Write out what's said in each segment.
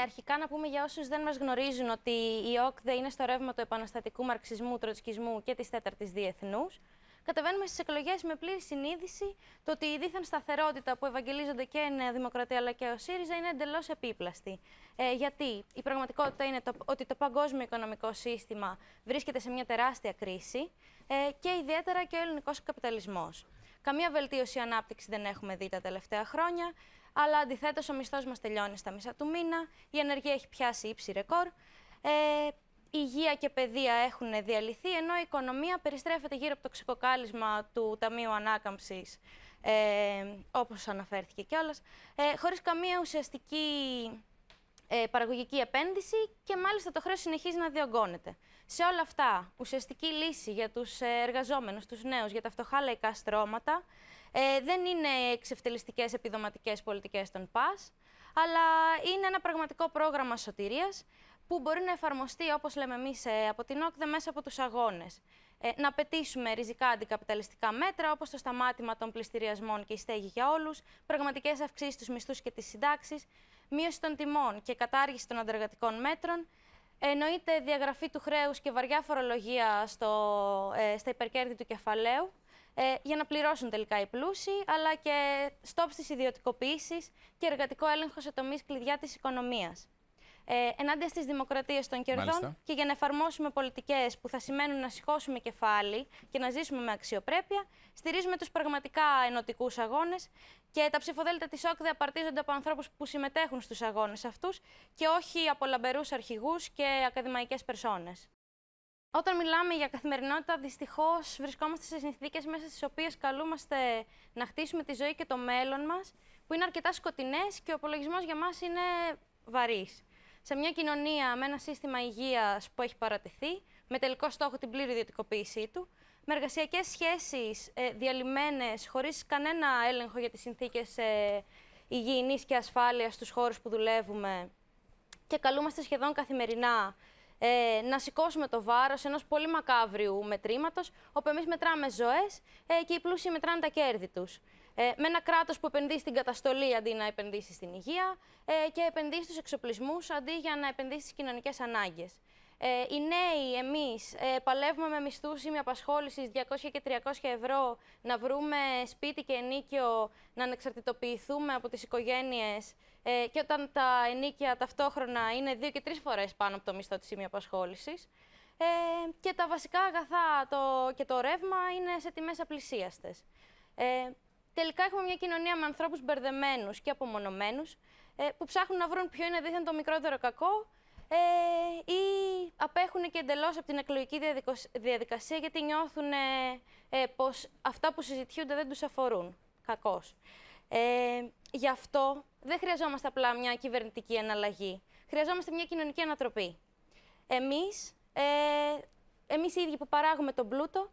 αρχικά να πούμε για όσους δεν μας γνωρίζουν ότι η ΟΚΔΕ είναι στο ρεύμα του επαναστατικού μαρξισμού, τροτσκισμού και της τέταρτης διεθνούς. Κατεβαίνουμε στις εκλογές με πλήρη συνείδηση το ότι η δίθεν σταθερότητα που ευαγγελίζονται και η Νέα Δημοκρατία αλλά και ο ΣΥΡΙΖΑ είναι εντελώς επίπλαστη. Ε, γιατί η πραγματικότητα είναι ότι το παγκόσμιο οικονομικό σύστημα βρίσκεται σε μια τεράστια κρίση ε, και ιδιαίτερα και ο ελληνικός καπιταλισμός. Καμία βελτίωση ανάπτυξη δεν έχουμε δει τα τελευταία χρόνια. Αλλά αντιθέτως, ο μισθός μας τελειώνει στα μισά του μήνα, η ανεργία έχει πιάσει ύψη ρεκόρ. Ε, υγεία και παιδεία έχουν διαλυθεί, ενώ η οικονομία περιστρέφεται γύρω από το ξεκοκάλισμα του Ταμείου Ανάκαμψης, ε, όπως αναφέρθηκε κιόλας, ε, χωρίς καμία ουσιαστική ε, παραγωγική επένδυση και μάλιστα το χρέος συνεχίζει να διωγγώνεται. Σε όλα αυτά, ουσιαστική λύση για τους ε, εργαζόμενους, τους νέους, για τα φτωχά λαϊκά στρώματα, ε, δεν είναι εξευτελιστικές επιδοματικές πολιτικές των ΠΑΣ, αλλά είναι ένα πραγματικό πρόγραμμα σωτηρίας που μπορεί να εφαρμοστεί, όπως λέμε εμείς ε, από την ΟΚΔΕ μέσα από τους αγώνες. Ε, να πετήσουμε ριζικά αντικαπιταλιστικά μέτρα, όπως το σταμάτημα των πληστηριασμών και η στέγη για όλους. Πραγματικές αυξήσεις στους μισθούς και τις συντάξεις, μείωση των τιμών και κατάργηση των αντεργατικών μέτρων, εννοείται διαγραφή του χρέους και βαριά φορολογία στο, ε, στα υπερκέρδη του κεφαλαίου, ε, για να πληρώσουν τελικά οι πλούσιοι, αλλά και στόπ στις ιδιωτικοποίησεις και εργατικό έλεγχο σε τομείς κλειδιά της οικονομίας. Ε, ενάντια στις δημοκρατίες των κερδών και για να εφαρμόσουμε πολιτικές που θα σημαίνουν να σηκώσουμε κεφάλι και να ζήσουμε με αξιοπρέπεια, στηρίζουμε τους πραγματικά ενωτικούς αγώνες και τα ψηφοδέλτα της ΟΚΔΕ απαρτίζονται από ανθρώπους που συμμετέχουν στους αγώνες αυτούς και όχι από λαμπερούς αρχηγούς και ακαδημαϊκές περσόνες. Όταν μιλάμε για καθημερινότητα, δυστυχώς βρισκόμαστε σε συνθήκες μέσα στις οποίες καλούμαστε να χτίσουμε τη ζωή και το μέλλον μας, που είναι αρκετά σκοτεινές και ο απολογισμός για μας είναι βαρύς. Σε μια κοινωνία με ένα σύστημα υγείας που έχει παρατηθεί, με τελικό στόχο την πλήρη ιδιωτικοποίησή του, με εργασιακές σχέσεις ε, διαλυμένες, χωρίς κανένα έλεγχο για τις συνθήκες ε, υγιεινής και ασφάλειας στους χώρους που δουλεύουμε, και καλούμαστε σχεδόν καθημερινά ε, να σηκώσουμε το βάρος ενός πολύ μακάβριου μετρήματος, όπου εμείς μετράμε ζωές ε, και οι πλούσιοι μετράνε τα κέρδη τους. Ε, με ένα κράτος που επενδύει στην καταστολή αντί να επενδύσει στην υγεία ε, και επενδύει στους εξοπλισμούς αντί για να επενδύσει στις κοινωνικές ανάγκες. Ε, οι νέοι, εμείς ε, παλεύουμε με μισθούς ή με απασχόληση 200 και 300 ευρώ, να βρούμε σπίτι και ενίκιο, να ανεξαρτητοποιηθούμε από τις οικογένειες ε, και όταν τα ενίκια ταυτόχρονα είναι δύο και τρεις φορές πάνω από το μισθό της ή απασχόληση. Ε, και τα βασικά αγαθά το, και το ρεύμα είναι σε τιμές απλησίαστες. Ε, τελικά έχουμε μια κοινωνία με ανθρώπους μπερδεμένους και απομονωμένους, ε, που ψάχνουν να βρουν ποιο είναι δίθεν το μικρότερο κακό ε, ή απέχουν και εντελώς από την εκλογική διαδικασία γιατί νιώθουν ε, ε, πως αυτά που συζητιούνται δεν τους αφορούν. κακώς. Ε, γι' αυτό δεν χρειαζόμαστε απλά μια κυβερνητική εναλλαγή. Χρειαζόμαστε μια κοινωνική ανατροπή. Εμείς, ε, εμείς οι ίδιοι που παράγουμε τον πλούτο,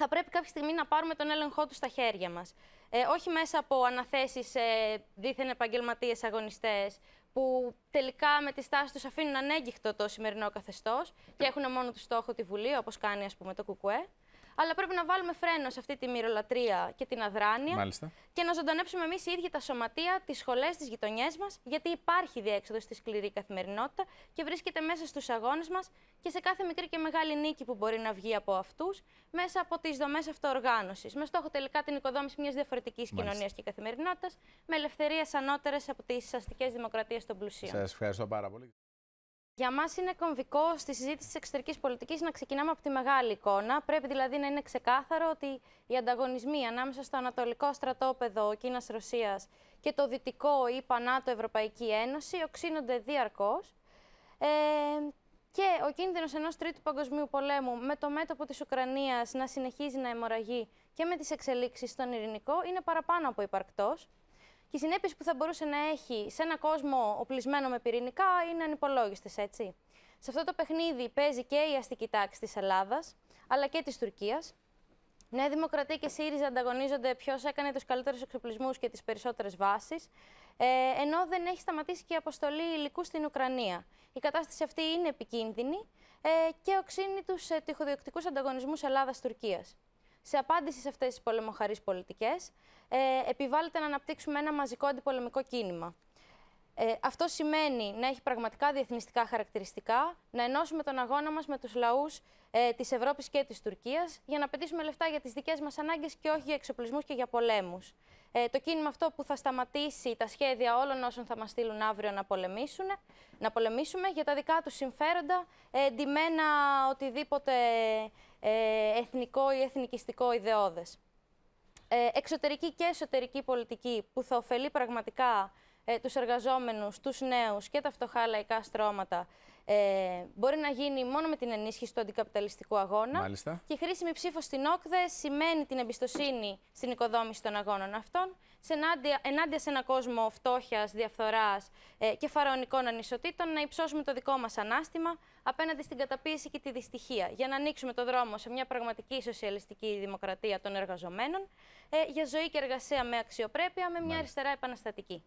θα πρέπει κάποια στιγμή να πάρουμε τον έλεγχό του στα χέρια μας. Ε, όχι μέσα από αναθέσεις ε, δίθεν επαγγελματίες αγωνιστές, που τελικά με τη στάση τους αφήνουν ανέγκυχτο το σημερινό καθεστώς και έχουν μόνο τους στόχο τη Βουλή, όπως κάνει ας πούμε το ΚΚΕ αλλά πρέπει να βάλουμε φρένο σε αυτή τη μυρολατρεία και την αδράνεια. Και να ζωντανέψουμε εμείς οι ίδιοι τα σωματεία, τις σχολές, τις γειτονιές μας, γιατί υπάρχει διέξοδος στη σκληρή καθημερινότητα και βρίσκεται μέσα στους αγώνες μας και σε κάθε μικρή και μεγάλη νίκη που μπορεί να βγει από αυτούς, μέσα από τις δομές αυτοοργάνωσης. Με στόχο τελικά την οικοδόμηση μιας διαφορετικής κοινωνίας και καθημερινότητας, με ελευθερίες ανώτερες από τις αστικές δημοκρατίες των πλουσίων. Σας ευχαριστώ πάρα πολύ. Για μας είναι κομβικό στη συζήτηση της εξωτερικής πολιτικής να ξεκινάμε από τη μεγάλη εικόνα. Πρέπει δηλαδή να είναι ξεκάθαρο ότι οι ανταγωνισμοί ανάμεσα στο ανατολικό στρατόπεδο Κίνα-Ρωσία και το δυτικό ή πανάτο Ευρωπαϊκή Ένωση οξύνονται διαρκώς. Ε, και ο κίνδυνος ενός τρίτου παγκοσμίου πολέμου με το μέτωπο της Ουκρανίας να συνεχίζει να αιμορραγεί και με τις εξελίξεις στον ειρηνικό είναι παραπάνω από υπαρκτός. Και οι συνέπειες που θα μπορούσε να έχει σε ένα κόσμο οπλισμένο με πυρηνικά είναι ανυπολόγιστες, έτσι. Σε αυτό το παιχνίδι παίζει και η αστική τάξη της Ελλάδας, αλλά και της Τουρκίας. Νέα Δημοκρατία και ΣΥΡΙΖΑ ανταγωνίζονται ποιος έκανε τους καλύτερους εξοπλισμούς και τις περισσότερες βάσεις, ε, ενώ δεν έχει σταματήσει και η αποστολή υλικού στην Ουκρανία. Η κατάσταση αυτή είναι επικίνδυνη ε, και οξύνει τους ε, τυχοδιοκτικούς ανταγωνισμούς Ελλάδα-Τουρκία. Σε απάντηση σε αυτές τις πολεμοχαρείς πολιτικές, ε, επιβάλλεται να αναπτύξουμε ένα μαζικό αντιπολεμικό κίνημα. Ε, αυτό σημαίνει να έχει πραγματικά διεθνιστικά χαρακτηριστικά, να ενώσουμε τον αγώνα μας με τους λαούς ε, της Ευρώπης και της Τουρκίας για να πετύσουμε λεφτά για τις δικές μας ανάγκες και όχι για εξοπλισμούς και για πολέμους. Ε, το κίνημα αυτό που θα σταματήσει τα σχέδια όλων όσων θα μας στείλουν αύριο να, πολεμήσουν, να πολεμήσουμε για τα δικά τους συμφέροντα, ε, οτιδήποτε ε, εθνικό ή εθνικιστικό ιδεώδες. Ε, εξωτερική και εσωτερική πολιτική που θα ωφελεί πραγματικά ε, τους εργαζόμενους, τους νέους και τα φτωχά λαϊκά στρώματα ε, μπορεί να γίνει μόνο με την ενίσχυση του αντικαπιταλιστικού αγώνα. Μάλιστα. Και χρήσιμη ψήφος στην ΟΚΔΕ σημαίνει την εμπιστοσύνη στην οικοδόμηση των αγώνων αυτών, σε ενάντια, ενάντια σε έναν κόσμο φτώχειας, διαφθοράς ε, και φαραωνικών ανισοτήτων, να υψώσουμε το δικό μας ανάστημα απέναντι στην καταπίεση και τη δυστυχία, για να ανοίξουμε το δρόμο σε μια πραγματική σοσιαλιστική δημοκρατία των εργαζομένων, ε, για ζωή και εργασία με αξιοπρέπεια, με μια αριστερά επαναστατική.